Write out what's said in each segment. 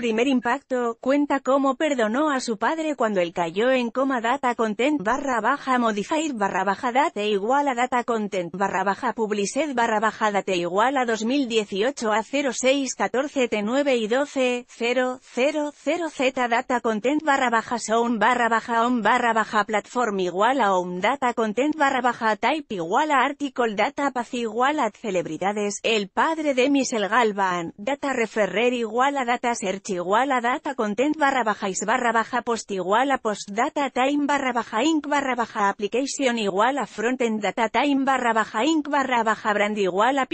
Primer impacto, cuenta cómo perdonó a su padre cuando él cayó en coma data content barra baja modified barra baja date igual a data content barra baja publicidad barra baja date igual a 2018 a 06 14 T9 y 12 0 0 0 Z data content barra baja sound barra baja on barra baja platform igual a on data content barra baja type igual a article data Path, igual a celebridades, el padre de Michel Galvan, data referrer igual a data search igual a data content barra baja is barra baja post igual a post data time barra baja inc barra baja application igual a frontend data time barra baja inc barra baja brand igual a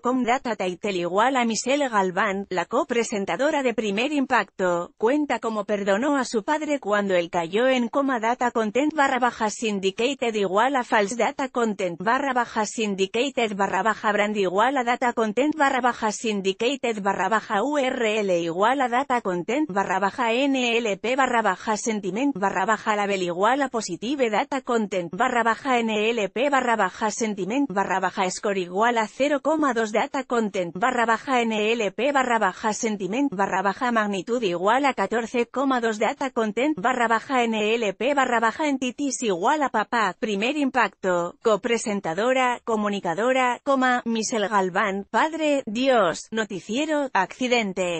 .com data title igual a Michelle Galván, la copresentadora de Primer Impacto, cuenta como perdonó a su padre cuando él cayó en coma data content barra baja syndicated igual a false data content barra baja syndicated barra baja brand igual a data content barra baja syndicated barra baja UR igual a data content barra baja NLP barra baja sentiment barra baja label igual a positive data content barra baja NLP barra baja sentiment barra baja score igual a 0,2 data content barra baja NLP barra baja sentiment barra baja magnitud igual a 14,2 data content barra baja NLP barra baja entities igual a papá, primer impacto, copresentadora, comunicadora, coma, misel Galván, padre, Dios, noticiero, accidente.